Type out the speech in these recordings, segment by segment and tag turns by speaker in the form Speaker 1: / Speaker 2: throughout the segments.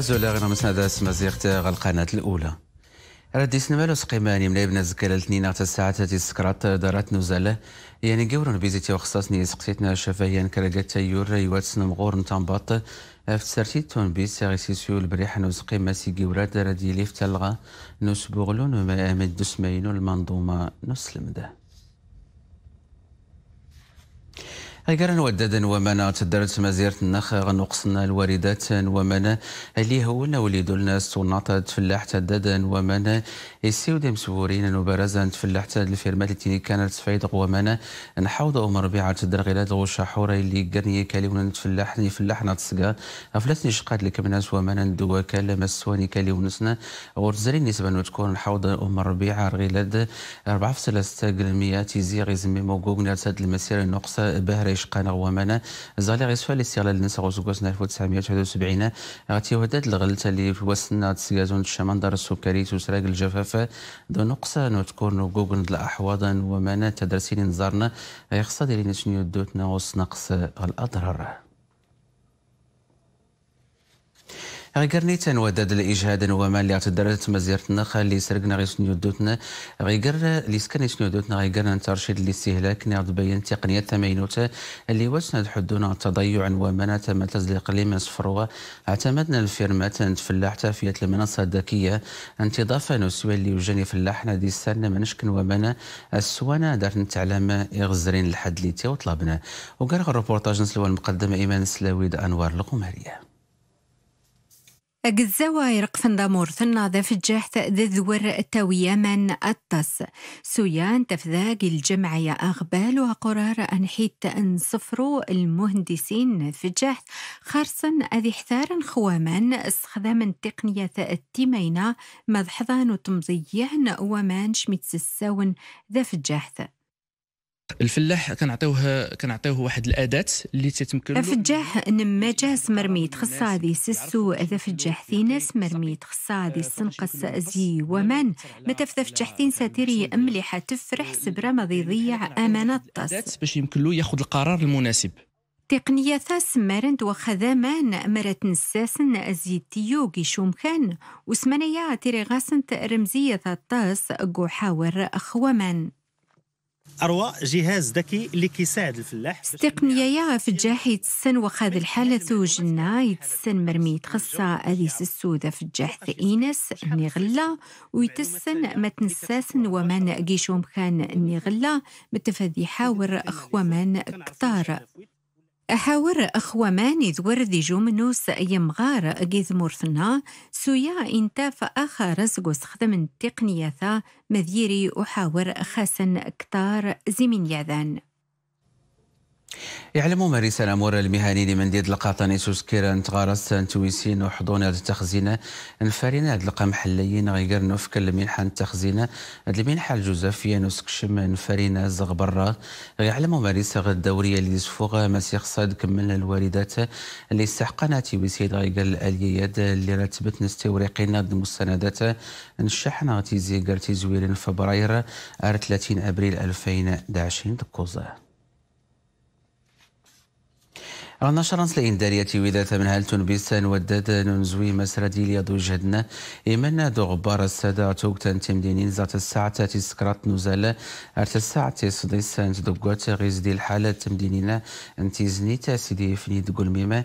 Speaker 1: أزولاغنا مسنادة سمازيغ تاغ القناة الأولى ردي نمالو سقيماني من ابن الزكالة لتنين غتا الساعات تاتي سكرات دارات نوزالة يعني قورن بيزيتي وخصاصني سقسيتنا شفايا كرقات تايور يوات سنمغور نتنباط افتسرتي تونبيس سيسيو البريح نوزقي ماسي قورات داردي ليفتلغا نوس بوغلون وما امد دسمينو المنظومة نسلم ده أجرا وددا ومنا تدرت مزيرة النخ غنقصنا الواردات ومنا اللي هو وليد الناس ونعطت فلاح تددا ومنا السيودم مسورين انه برزن تفلحت الفيرمات اللي كانت تفايد غوامانا نحاوض امر بيعه الدرغيلات غوشا حوري اللي قرني كالي ونتفلحني فلحنا تسقا افلتني شقات لك من اسوا مانا ندوا كالا مسواني كالي ونسنا غور زري نسبه وتكون نحاوض امر بيعه رغيلاد 4.6% تيزي غيزمي موكوك نرسد المسيره النقصة باهري شقانا غوامانا زالي غيسفال استغلال الناس غوزوكوس 1979 غاتي وداد الغلت اللي وصلنا تسيازون دار السكري تسراق الجفاف دونقصة تكون جوجن دلا أحواضا ومانا تدرسين نظرنا يقصد شنو دوتنا وسنقص الأضرار غير كرني تنودد الاجهاد وما اللي تدرت مزيرة النخ اللي سرقنا غير شنو دوتنا اللي سكن شنو دوتنا غي ترشيد الاستهلاك نعد بين تقنية تمينوت اللي واش تحدونا التضيع وما تم تزليق من صفروا اعتمدنا الفيرمات فلاح تافية المنصة الذكية انتضافة نسوي اللي وجاني فلاح نادي السنة منشكن ومنا السوانا دارت نتعلم إغزرين الحد اللي تيوطلبنا وقرغ الروبورتاج نسلو المقدمة إيمان سلاويد أنوار القمرية
Speaker 2: قزاوة يرق فندامور ثناذا فجاح ذذور التاوية من الطس سويان تفذاق الجمعية أغبال وقرار أنحيت أن صفروا المهندسين فجاح خارصا أذي حثارا خوامان استخداما تقنية التيمينة مضحضان وتمضيان ومان سساون ذا فجاحث الفلاح كنعطيوه كنعطيوه واحد الاداه اللي تتمكن له فجاح نماجاس مرميت خصادي سسو اذا فجاح ناس مرميت خصادي سنقص زي ومن متى فجاح ثين ساتيري مليحة تفرح سبره يضيع امانه طاس باش يمكن له ياخذ القرار المناسب تقنية ثاس مارند وخذامان مرت نساسن أزيد تيوغي شومخان وسمنيا تيري غاسنت رمزية الطاس جو أخوامان
Speaker 1: أروى جهاز ذكي اللي كيساعد الفلاح
Speaker 2: يا فجاح يتسن وخذ الحالة ثو يتسن مرمي يتخصى أليس السودة فجاح ثئينس نغلا ويتسن ما تنساس ومان قيشوم كان نغلا متفذي حاور أخومان كتار حاور أخومان إذ ورد جومنوس يمغار أجيز مورثنا سويا إنتا فأخا رزقو استخدم التقنية ثا مذيري أحاور خاسن كتار زمن يذان
Speaker 1: يعلم ممارس الامور المهني لمنديد القاطني سوسكيرا تغارس تويسين وحضون هذه التخزينه نفارين هاد القمح الليين غير نفك المنحه التخزينه هاد المنحه الجوزفيه نسكشم الفارينه الزغبرات يعلم ممارس الدوريه اللي سفوغ مسيخ صاد كملنا الواردات اللي استحقنا تويسين غير الاليات اللي رتبت نستورقين هاد المستندات نشحن غتيزي قرتي زويرين فبراير 30 ابريل 2011 دكوزه رانا شرنس لإن داريتي من هل تنبيسان ودد ننزوي مسردي ليضو جهدنا إيمانا دو غبار السادة تنتم تمدينين ذات الساعة تسكرات نزالة أرت الساعة صديسان تدقوات غيز دي الحالة تمدينينا انتيزني تاسيدي فني دقول ميما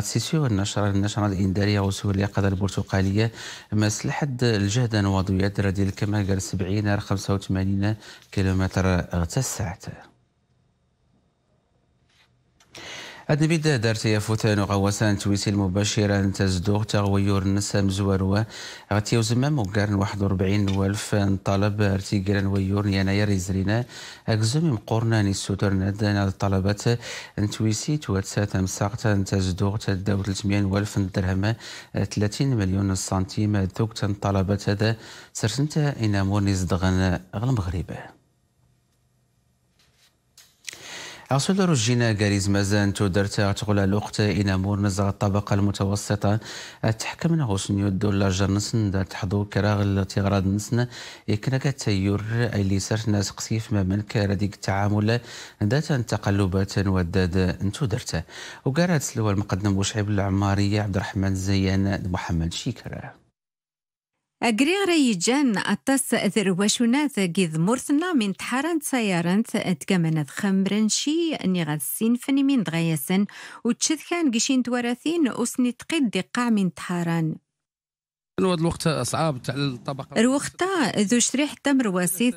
Speaker 1: سيسيو النشر النشرة الإندارية غسول اليقظة البرتقالية مسلحة الجهد نواضو يدرى ديال كما 70 85 كيلومتر غتا الساعة دارت يا فوتان غوسان تويسي المباشرة تزدوغ تغويور نسام زواروا غتيو زمام وكارن واحد وربعين والف طلب ارتيقران ويور يناير يزرينا أكزم مقورنا نسوتر نادان طلبات نتويسي تواتسا تمساقت تزدوغ تداو 300 ألف درهم 30 مليون سنتيم ذوك طلبات هذا سرسنتا إنامور نزدغن غلم المغرب أصل روجينا غاريز مازان تودرت أعتقل الوقت إن مور نزغ الطبقة المتوسطة تحكم نيو الدولار جرنسن دا تحضو كراغ تغراد نسن إكنك تيور أي لي سرت ناس قصيف ما ملك رديك التعامل ذات تقلبات وداد تودرت وقارات سلوى المقدم وشعب العمارية عبد الرحمن زيان محمد شيكره
Speaker 2: أجريغرا يجان أتس أذر وشنات جيذ مرثنا من سيارن سيارنت أتكامنات شي أني غاد غاسين فني من دغيسن وتشذ كان جيشين توراثين أسني تقيد قاع من تحارن
Speaker 1: الوقت الوقت صعاب تاع الطبقه الوقت
Speaker 2: ذو شريح تمر وسيث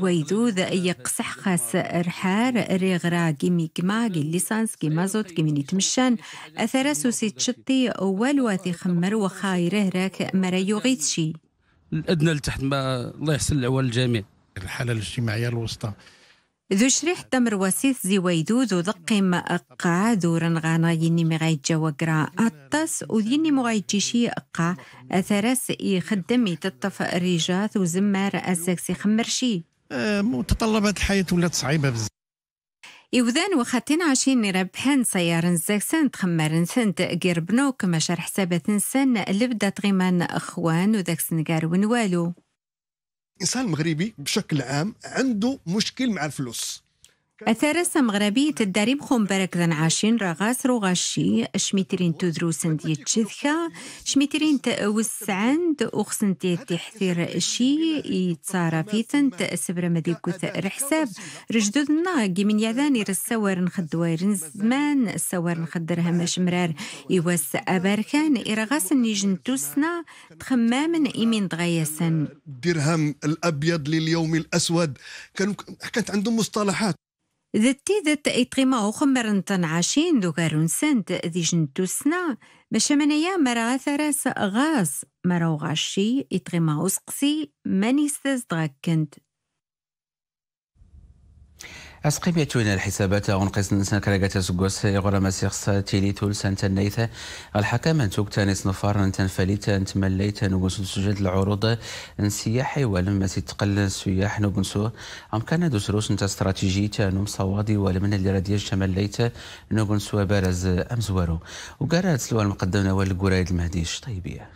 Speaker 2: ويدو ذا اي قصح خاس رحار ريغرا كيمي كما كي ليسانس كيما زوت كيمي نتمشان اثر سيت شطي والواثي خمر وخايره راك مرا يغيثشي
Speaker 1: الادنى لتحت ما الله يحسن العوال الجميع الحاله الاجتماعيه الوسطى
Speaker 2: ذو شريح تمر وسيث زي ويدو ذو ذقي ما أقا ذو رنغانا يني مغايت جوقرا أطس وذيني مغايتشي أقا أثرس يخدمي تطف وزمار أزاك سي خمر شي
Speaker 1: آه، متطلبات الحياة ولات صعيبة بزاف
Speaker 2: إوذان وخاتين عشين ربحان سيارن زاكسان تخمرن سنت قربنوك مشار حسابات نسان لبدا تغيمان أخوان وذاكسن سنقار ونوالو الانسان المغربي بشكل عام عنده مشكل مع الفلوس أثارس مغربية الداريب خون بارك ذن عاشين رغاس روغاشي شميترين تدرو دي تشذخة شميترين تأوس عند دي تحثير شي يتصارى فيثن تأسبر مديكوث رحساب رجدودنا من يذاني رسوار نخد ويرن زمان سوار نخدر هماش مرار يوس أباركان إرغاس نيجن توسنا تخمامن إيمين دغيسن درهم الأبيض لليوم الأسود كانوا كانت عندهم مصطلحات ذتي ذت ايتريما اوخمر انتن عاشين دو كارون سنت ذي جنتو سنا باش منيا مرا ثراس غاز مرا وغاشي ايتريما اوسقسي ماني ستاز دراك كنت
Speaker 1: أسقبيتون الحسابات أنقص سنكرجة سجوس غرام سيرس تول سنت النيثة الحكام انتوك تكتن نفار أن تنفليت انت تمليت نقص سجد العروض أن سياحي تقل تتقل السياح نقصو أم كان روس أنت استراتيجي نم صوادي ولمن اللي راد تمليت نقصو بارز أم زوارو وقرأت سلوى المقدمة والقرايد المهدي الشطيبيه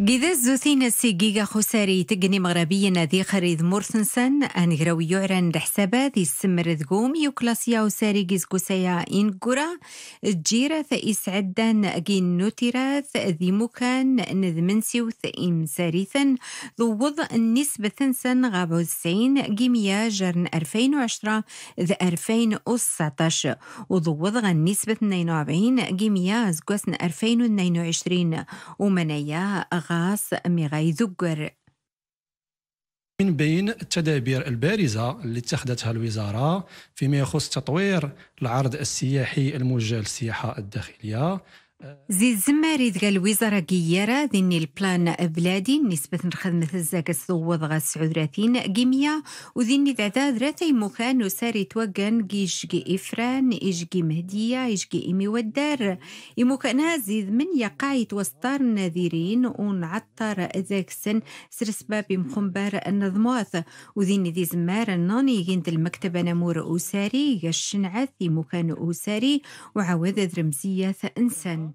Speaker 2: جيذز زوثينس جيجا خساري تجني مغربي نادي خريد مورثنسن أن غراو يعرن لحسابات السمر ذقوم يوكلاسيا وساري جيز قسايا إنجورا جيرث إسعدان جين نوتيراث ذي مكان نذمنسيوث ساريثا ضوض النسبة ثنسن غابو السعين جيميا جرن 2010 ذا 2019 وذوض النسبة 42 جيميا زقوسن 2022 ومنايا غاس ميغاي ذكر من بين التدابير البارزة اللي اتخذتها الوزارة فيما يخص تطوير العرض السياحي الموجه للسياحة الداخلية زي زماري ذقا الوزارة قيارة ذني البلان بلادي نسبة خدمة الزاقة الصوض غا سعودراتين قيمية ذا ذا ذراتي مكان وساري توقن قيشقي إفران إيشقي مهدية إيشقي إمي والدار إمكانا زيد من يقايت وسطار النذيرين ونعطر ذاك سن سرسبابي مخنبار النظمات وذني ذي زمار النوني جند المكتب نمور أوساري يشنعث مكان أوساري وعوذ رمزية إنسان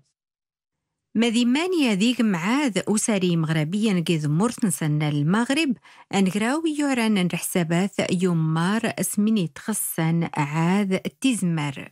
Speaker 2: مديماني ديك معاذ أسري مغربيا قد مرتنسن المغرب أنقراو يعرن حسابات يمار اسمني تخصن عاذ تزمر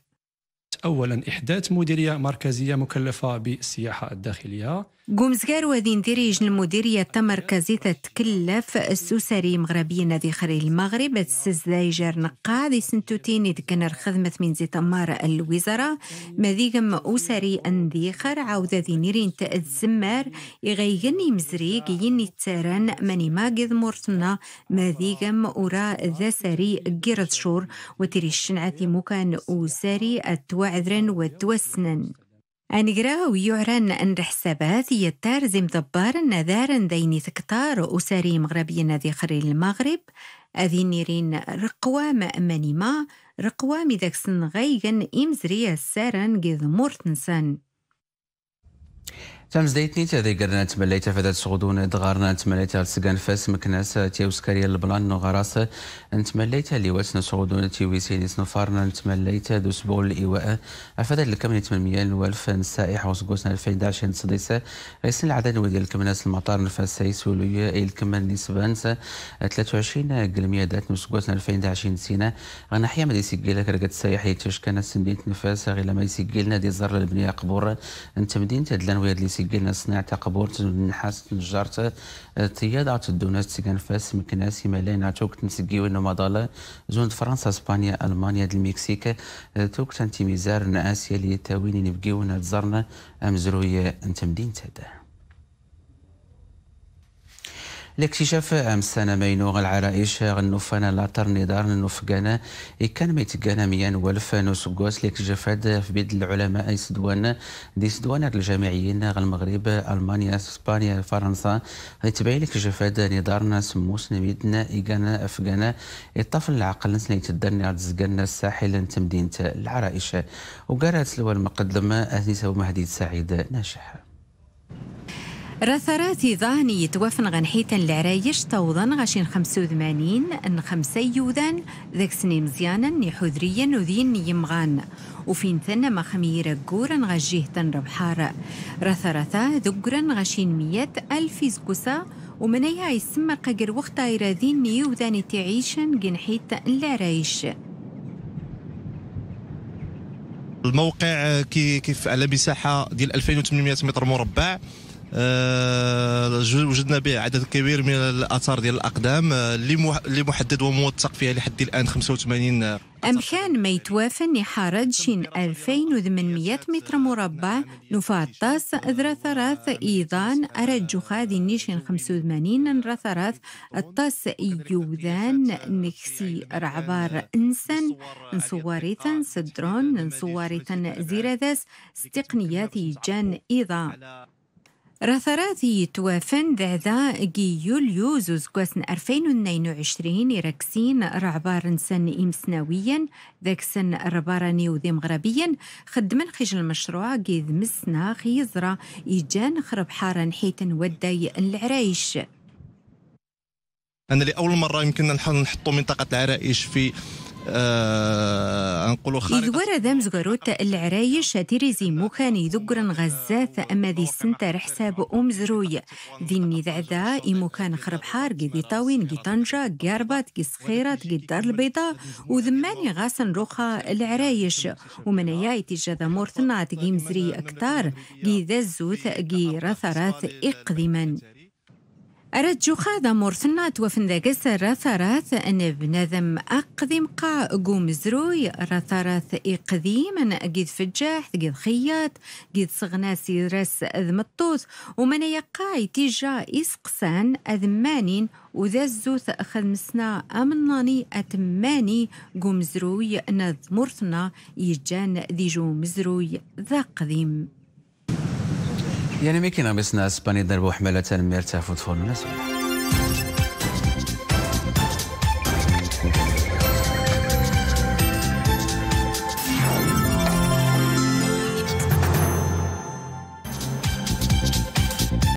Speaker 2: اولا احداث مديريه مركزيه مكلفه بالسياحه الداخليه قومزكار وذين ديريج المديرية التمركزية تتكلف السوسري مغربي نادي خري المغرب تسز دايجر نقا سنتوتين يدكن خدمة من زيت أمارة الوزارة مذيقم أسري أنديخر عودة دينيرين نيرين تأزمار يغيغني مزريق يني تارن ماني ما قذ مرتنا مذيقم أورا ذا سري قرد شور وتري الشنعة مكان أسري التوعي وعذرن ودوسنن أنقراو يعرن أن حسابات يتارزم ضبار النذار ذيني تكتار أساري مغربي ذي خري المغرب أذي نيرين رقوة ما أماني ما رقوة مذاك سن غيغن سارن جذ مورتنسن
Speaker 1: تمز ديتني هذه قرنا تمليت فذات سغدون دغارنا تمليت لسقان فاس مكناس تيوسكاريا البلان نغراس نتمليت اللي واتنا سغدون تيويسين سنفارنا نتمليت دو سبول الإيواء أفذات الكمن 800 والف نسائح وسقوسنا 2011 نصديسة رئيس العدد وديال الكمناس المطار نفاس اي الكمن نسبانس 23 قلمية دات نسقوسنا 2011 سينا غنا حيا ما يسجل لك السائح السياح يتشكنا سندين نفاس غير ما يسيقيلنا دي زر البنية قبور نتمدين تدلان ويا تيكان صناعة قبورت النحاس نجارت آه، تياد عط الدونات تيكان فاس مكناس ملاينا توك تنسقيو وينو مضالة زون فرنسا اسبانيا المانيا المكسيك آه، توك تنتي ميزار اسيا اللي تاويني نبقي نتزرنا امزرويا انت مدينة هذا لاكتشاف أمسانا مينوغ العرائش غنوفانا لاطر نوفكانا نوفقانا كان ميتقانا ميان والف نوسكوس لاكتشافات في بيد العلماء سدوان دي سدوان الجامعيين المغرب ألمانيا إسبانيا فرنسا غيتبعي الاكتشافات نضارنا سموس نميدنا إيكانا أفقانا الطفل العقل نسلي تدرني غتزقانا الساحل مدينة العرائش وقالت لو المقدمة أنيسة ومهدي سعيد ناجح
Speaker 2: رثراتي ظاني يتوفن غنحيتا العرايش توضن غشين خمسة وثمانين ان خمسة يوذان ذاك سني مزيانا ني حذريا وذين يمغان وفين ثنا ما خميرة قورا غاجيه ربحارة رثراتا ذقرا غشين مية ألف زكوسا ومنايا يسمى قاقر وقتا يراذين يوذان تعيشا جنحيتا العرايش الموقع كيف على مساحه ديال 2800 متر مربع آه، وجدنا به عدد كبير من الاثار ديال الاقدام آه، اللي محدد وموثق فيها لحد الان 85 أمكان ما يتوافن نحارد شين 2800 متر مربع نفاطاس أذرا إيضان أرجو خادي نيشن 85 رثراث الطاس يوذان نكسي رعبار إنسان نصواريثا سدرون نصواريثا زيراذاس استقنيات جان إيضا رثراثي توافن ذاذا جي يوليو زوز زوزكوسن 2022 راكسين رعبار سن إمسناويا ذاك سن رباراني وذي مغربيا خدمن خيج المشروع جي ذمسنا خيزرا إيجان خرب حارا حيت نودي العرايش أنا لأول مرة يمكن نحطوا منطقة العرائش في آه، أنقلوا خارج إذ ورد غروت العرايش تيريزي مكاني ذقرا غزاث أما ذي السنتر حساب أم زروي ذي النذعذا إمكان خرب حار قي طاوين قي طنجة قي رباط صخيرات قي الدار البيضاء وذماني غاسن روخا العرايش ومنايا يتجاذا مورثنات قي مزري أكتار قي ذزوث الزوث رثرات إقدما خاذا أردت توفن ذا وفندقس رثرات أن بنذم أقدم قا قوم زروي رثرات إقديم أن قيد فجاح قيد خيات قيد صغنا سيرس أذم ذمطوس ومن يقاي تيجا إسقسان أذمانين وذا الزوث أخذ مسنا أمناني أتماني قوم زروي نذ مرثنا يجان ذي جو مزروي ذا قديم
Speaker 1: يعني مي كاين بيسنا اسباني ضربوا حمله مرتاح فور الناس